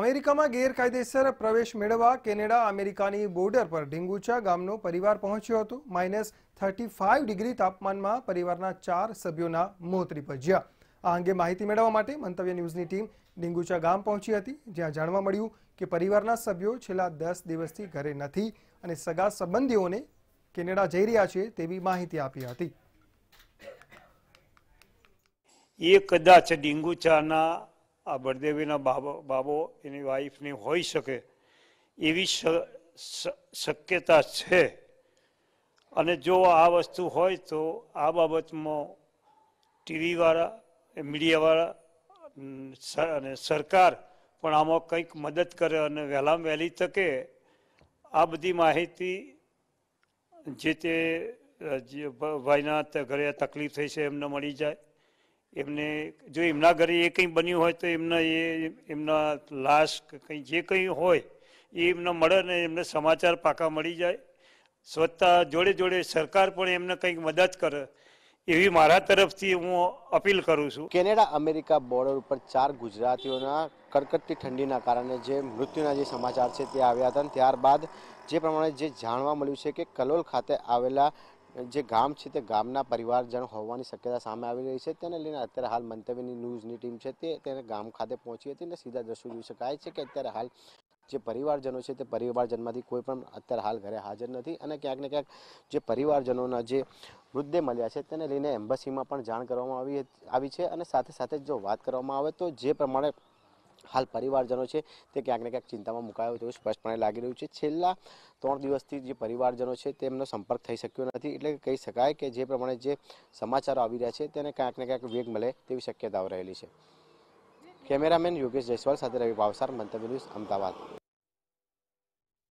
અમેરિકામાં ગેરકાયદેસર પ્રવેશ મેળવવા કેનેડા અમેરિકાની બોર્ડર પર ઢીંગુચા ગામનો પરિવાર પહોંચ્યો હતો માઇનસ થર્ટી ફાઇવ ડિગ્રી તાપમાનમાં પરિવારના ચાર સભ્યોના મોત નીપજ્યા આ અંગે માહિતી મેળવવા માટે મંતવ્ય ન્યૂઝની ટીમ ડીંગુચા ગામ પહોંચી હતી જ્યાં જાણવા મળ્યું કે પરિવારના સભ્યો છેલ્લા દસ દિવસથી ઘરે નથી અને સગા સંબંધીઓને કેનેડા જઈ રહ્યા છે તેવી માહિતી આપી હતી એ કદાચ ડીંગુચાના આ બળદેવીના બાબો બાબો એની વાઈફની હોઈ શકે એવી શક્યતા છે અને જો આ વસ્તુ હોય તો આ બાબતમાં ટીવીવાળા મીડિયાવાળા અને સરકાર પણ આમાં કંઈક મદદ કરે અને વહેલામાં વહેલી તકે આ બધી માહિતી જે તે ભાઈના ઘરે તકલીફ થઈ છે એમને મળી જાય એમને જો એમના ઘરે એ કંઈ બન્યું હોય તો એમના એ એમના લાશ કંઈ જે કંઈ હોય એ એમને મળે ને એમને સમાચાર પાકા મળી જાય સ્વચ્છતા જોડે જોડે સરકાર પણ એમને કંઈક મદદ કરે એવી મારા તરફથી હું અપીલ કરું છું કેનેડા અમેરિકા બોર્ડર ઉપર ચાર ગુજરાતીઓના કડકડતી ઠંડીના કારણે જે મૃત્યુના જે સમાચાર છે તે આવ્યા હતા ત્યારબાદ જે પ્રમાણે જે જાણવા મળ્યું છે કે કલોલ ખાતે આવેલા જે ગામ છે તે ગામના પરિવારજન હોવાની શક્યતા સામે આવી રહી છે તેને લઈને અત્યારે હાલ મંતવ્યની ન્યૂઝની ટીમ છે તે તેને ગામ ખાતે પહોંચી હતી અને સીધા દ્રશ્યો જોઈ શકાય છે કે અત્યારે હાલ જે પરિવારજનો છે તે પરિવારજનમાંથી કોઈ પણ અત્યારે હાલ ઘરે હાજર નથી અને ક્યાંક ને ક્યાંક જે પરિવારજનોના જે મૃતદેહ મળ્યા છે તેને લઈને એમ્બસીમાં પણ જાણ કરવામાં આવી આવી છે અને સાથે સાથે જો વાત કરવામાં આવે તો જે પ્રમાણે હાલ પરિવારજનો છે તે ક્યાંક ને ક્યાંક ચિંતામાં મુકાયો તેવું સ્પષ્ટપણે લાગી રહ્યું છે છેલ્લા ત્રણ દિવસથી જે પરિવારજનો છે તેમનો સંપર્ક થઈ શક્યો નથી એટલે કહી શકાય કે જે પ્રમાણે જે સમાચારો આવી રહ્યા છે તેને ક્યાંક ને ક્યાંક વેગ મળે તેવી શક્યતાઓ રહેલી છે કેમેરામેન યોગેશ જયસ્વાલ સાથે રવિ ભાવસાર મંતવ્ય ન્યૂઝ અમદાવાદ